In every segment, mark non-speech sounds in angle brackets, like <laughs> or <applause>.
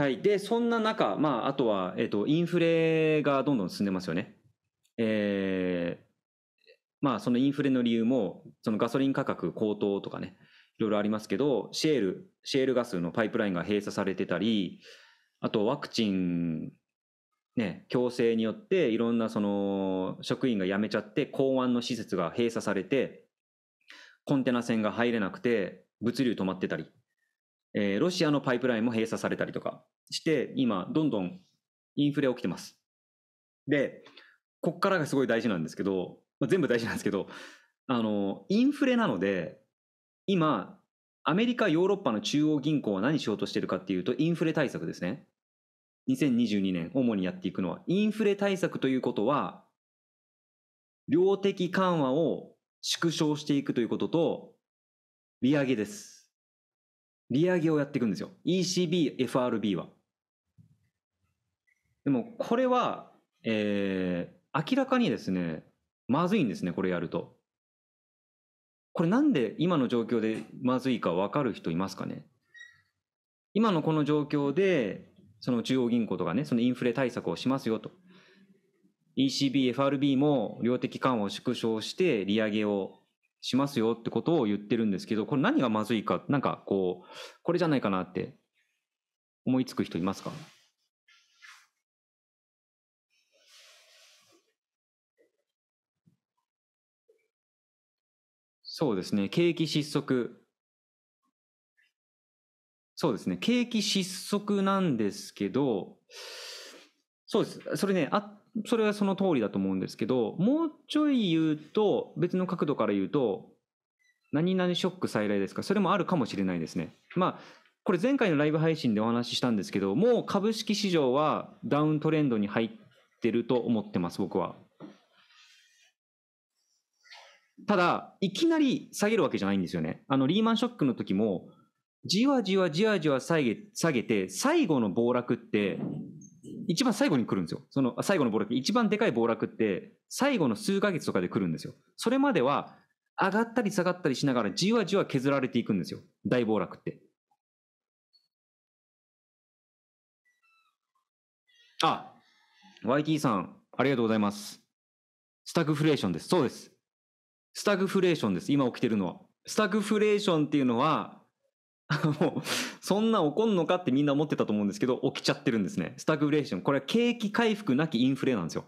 はい、でそんな中、まあ、あとは、えーと、インフレがどんどん進んでますよね。えー、まあ、そのインフレの理由もそのガソリン価格高騰とかねいろいろありますけどシェールシェールガスのパイプラインが閉鎖されてたりあとワクチン、ね、強制によっていろんなその職員が辞めちゃって港湾の施設が閉鎖されてコンテナ船が入れなくて物流止まってたりえー、ロシアのパイプラインも閉鎖されたりとかして、今、どんどんインフレ起きてます。で、こっからがすごい大事なんですけど、まあ、全部大事なんですけど、あの、インフレなので、今、アメリカ、ヨーロッパの中央銀行は何しようとしてるかっていうと、インフレ対策ですね。2022年、主にやっていくのは、インフレ対策ということは、量的緩和を縮小していくということと、利上げです。利上げをやっていくんですよ。ECB、FRB は。でも、これは、えー、明らかにですね、まずいんですね、これやると。これなんで今の状況でまずいか分かる人いますかね今のこの状況で、その中央銀行とかね、そのインフレ対策をしますよと。ECB、FRB も量的緩和を縮小して利上げをしますよってことを言ってるんですけど、これ何がまずいか、なんかこう、これじゃないかなって思いつく人いますかそうですね、景気失速。そうですね、景気失速なんですけど、そうです。それね、あそれはその通りだと思うんですけどもうちょい言うと別の角度から言うと何々ショック再来ですかそれもあるかもしれないですね。まあこれ前回のライブ配信でお話ししたんですけどもう株式市場はダウントレンドに入ってると思ってます僕は。ただいきなり下げるわけじゃないんですよね。あのリーマンショックの時もじわじわじわじわ下げ下げて最後の暴落って一番最後に来るんですよ。その最後の暴落、一番でかい暴落って、最後の数ヶ月とかで来るんですよ。それまでは、上がったり下がったりしながら、じわじわ削られていくんですよ。大暴落って。あ、YT さん、ありがとうございます。スタグフレーションです。そうです。スタグフレーションです。今起きてるのは。スタグフレーションっていうのは、<laughs> もう、そんな怒んのかってみんな思ってたと思うんですけど、起きちゃってるんですね。スタグフレーション。これは景気回復なきインフレなんですよ。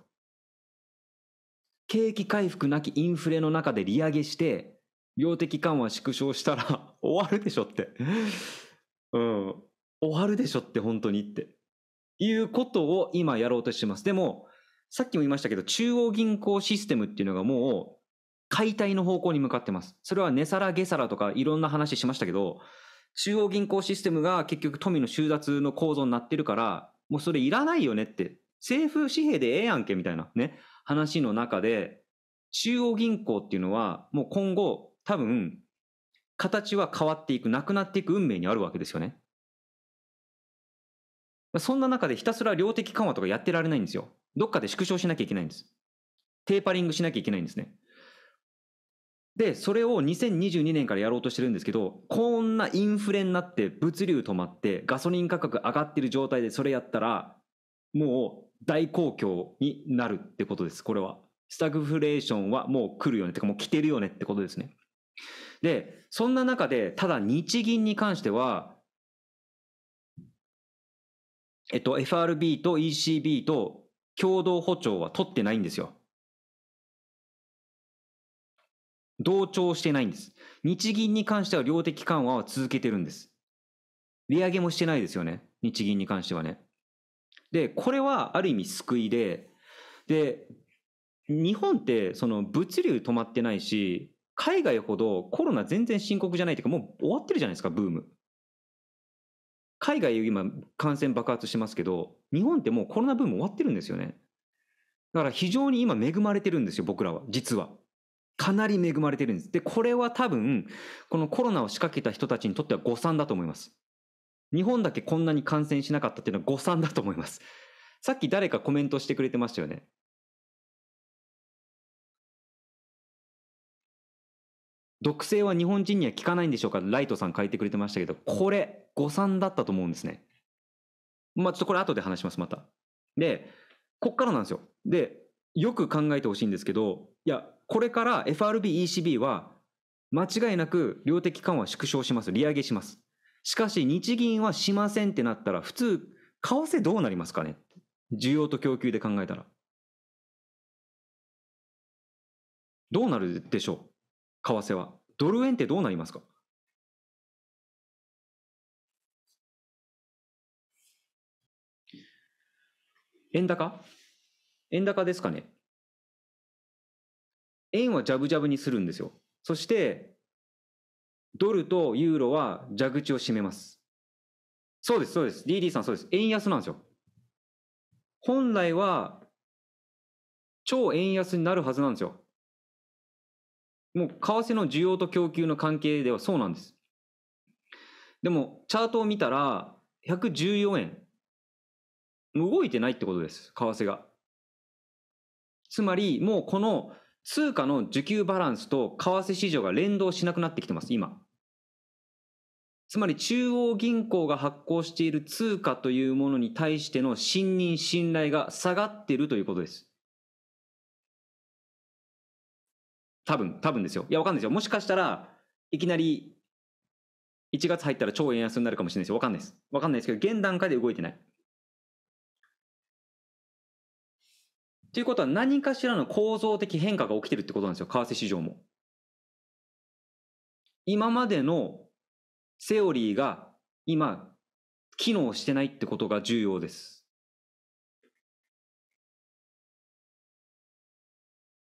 景気回復なきインフレの中で利上げして、量的緩和縮小したら <laughs> 終わるでしょってうん。終わるでしょって、本当にって。いうことを今やろうとしてます。でも、さっきも言いましたけど、中央銀行システムっていうのがもう、解体の方向に向かってます。それは値下ら下下らとかいろんな話しましたけど、中央銀行システムが結局富の収奪の構造になってるから、もうそれいらないよねって、政府紙幣でええやんけみたいなね、話の中で、中央銀行っていうのはもう今後多分形は変わっていく、なくなっていく運命にあるわけですよね。そんな中でひたすら量的緩和とかやってられないんですよ。どっかで縮小しなきゃいけないんです。テーパリングしなきゃいけないんですね。で、それを2022年からやろうとしてるんですけど、こんなインフレになって物流止まってガソリン価格上がってる状態でそれやったら、もう大好況になるってことです、これは。スタグフレーションはもう来るよね、てかもう来てるよねってことですね。で、そんな中で、ただ日銀に関しては、えっと、FRB と ECB と共同歩調は取ってないんですよ。同調してないんです。日銀に関しては量的緩和は続けてるんです。利上げもしてないですよね。日銀に関してはね。で、これはある意味救いで、で、日本ってその物流止まってないし、海外ほどコロナ全然深刻じゃないというか、もう終わってるじゃないですか、ブーム。海外今感染爆発してますけど、日本ってもうコロナブーム終わってるんですよね。だから非常に今恵まれてるんですよ、僕らは、実は。かなり恵まれてるんです。で、これは多分、このコロナを仕掛けた人たちにとっては誤算だと思います。日本だけこんなに感染しなかったっていうのは誤算だと思います。さっき誰かコメントしてくれてましたよね。毒性は日本人には効かないんでしょうかライトさん書いてくれてましたけど、これ、誤算だったと思うんですね。まあ、ちょっとこれ後で話します、また。で、こっからなんですよ。で、よく考えてほしいんですけど、いや、これから FRB、ECB は間違いなく量的緩和縮小します。利上げします。しかし日銀はしませんってなったら普通、為替どうなりますかね需要と供給で考えたら。どうなるでしょう為替は。ドル円ってどうなりますか円高円高ですかね円はジャブジャブにするんですよ。そして、ドルとユーロは蛇口を閉めます。そうです、そうです。DD さんそうです。円安なんですよ。本来は、超円安になるはずなんですよ。もう、為替の需要と供給の関係ではそうなんです。でも、チャートを見たら、114円。動いてないってことです、為替が。つまり、もうこの通貨の需給バランスと為替市場が連動しなくなってきてます、今。つまり中央銀行が発行している通貨というものに対しての信任、信頼が下がっているということです。多分、多分ですよ。いや、わかんないですよ。もしかしたらいきなり1月入ったら超円安になるかもしれないですよ。わかんないです。わかんないですけど、現段階で動いてない。ということは何かしらの構造的変化が起きてるってことなんですよ、為替市場も。今までのセオリーが今、機能してないってことが重要です。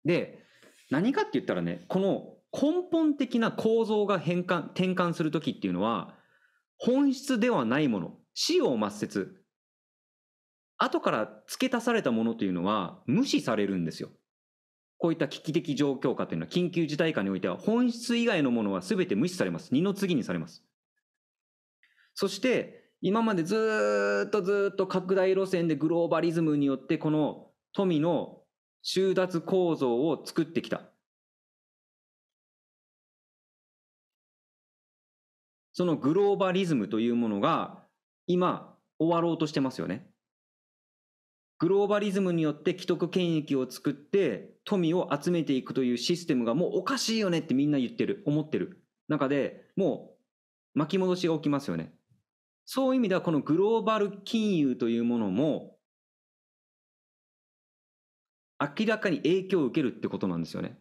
で、何かって言ったらね、この根本的な構造が変換、転換するときっていうのは、本質ではないもの、死を抹殺、後から付け足されたものというのは無視されるんですよ。こういった危機的状況下というのは緊急事態下においては本質以外のものは全て無視されます。二の次にされます。そして今までずっとずっと拡大路線でグローバリズムによってこの富の収奪構造を作ってきた。そのグローバリズムというものが今終わろうとしてますよね。グローバリズムによって既得権益を作って富を集めていくというシステムがもうおかしいよねってみんな言ってる、思ってる中で、もう巻き戻しが起きますよね。そういう意味ではこのグローバル金融というものも明らかに影響を受けるってことなんですよね。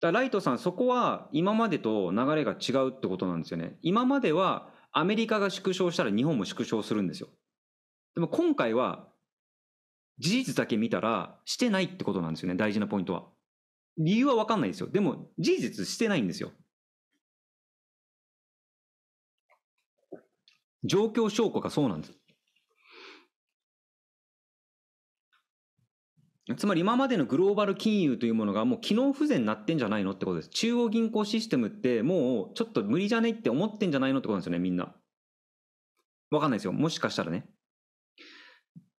だライトさん、そこは今までと流れが違うってことなんですよね。今まではアメリカが縮小したら日本も縮小するんですよ。でも今回は事実だけ見たらしてないってことなんですよね、大事なポイントは。理由はわかんないですよ。でも事実してないんですよ。状況証拠がそうなんです。つまり今までのグローバル金融というものがもう機能不全になってんじゃないのってことです。中央銀行システムってもうちょっと無理じゃねって思ってんじゃないのってことなんですよね、みんな。わかんないですよ。もしかしたらね。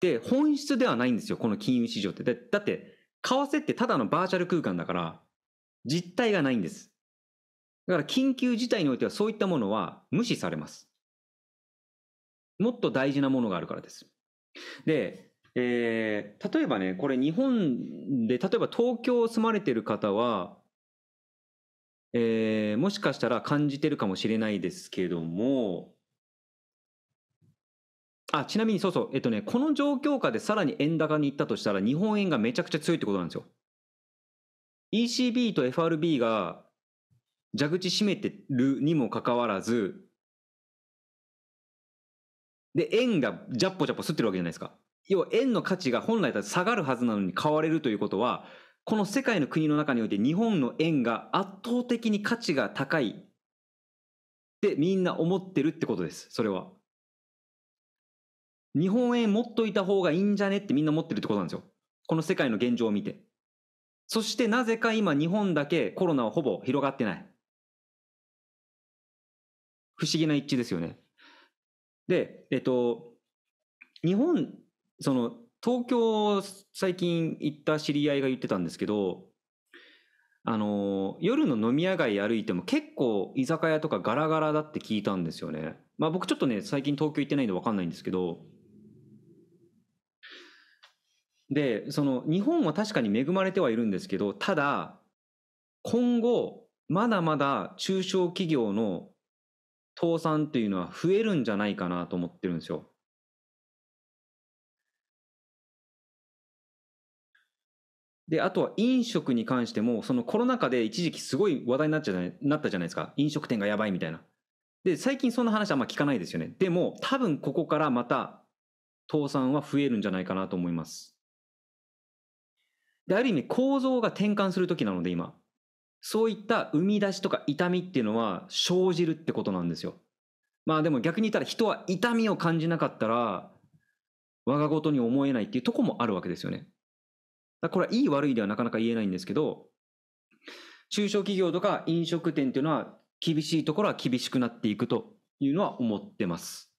で、本質ではないんですよ、この金融市場って。だだって、為替ってただのバーチャル空間だから、実体がないんです。だから緊急事態においてはそういったものは無視されます。もっと大事なものがあるからです。で、えー、例えばね、これ日本で、例えば東京住まれてる方は、えー、もしかしたら感じてるかもしれないですけども、あ、ちなみにそうそう、えっとね、この状況下でさらに円高に行ったとしたら、日本円がめちゃくちゃ強いってことなんですよ。ECB と FRB が蛇口閉めてるにもかかわらず、で、円がジャッポジャッポ吸ってるわけじゃないですか。要は円の価値が本来だと下がるはずなのに買われるということは、この世界の国の中において日本の円が圧倒的に価値が高いってみんな思ってるってことです、それは。日本円持っといた方がいいんじゃねってみんな持ってるってことなんですよ。この世界の現状を見て。そしてなぜか今日本だけコロナはほぼ広がってない。不思議な一致ですよね。で、えっと、日本その、東京、最近行った知り合いが言ってたんですけど、あの、夜の飲み屋街歩いても結構居酒屋とかガラガラだって聞いたんですよね。まあ僕ちょっとね、最近東京行ってないんでわかんないんですけど、で、その日本は確かに恵まれてはいるんですけど、ただ、今後、まだまだ中小企業の倒産っていうのは増えるんじゃないかなと思ってるんですよ。で、あとは飲食に関しても、そのコロナ禍で一時期すごい話題になっちゃなったじゃないですか。飲食店がやばいみたいな。で、最近そんな話あんま聞かないですよね。でも、多分ここからまた、倒産は増えるんじゃないかなと思います。で、ある意味構造が転換する時なので、今。そういった生み出しとか痛みっていうのは生じるってことなんですよ。まあでも逆に言ったら人は痛みを感じなかったら、我が事に思えないっていうとこもあるわけですよね。だこれはいい悪いではなかなか言えないんですけど、中小企業とか飲食店というのは厳しいところは厳しくなっていくというのは思ってます。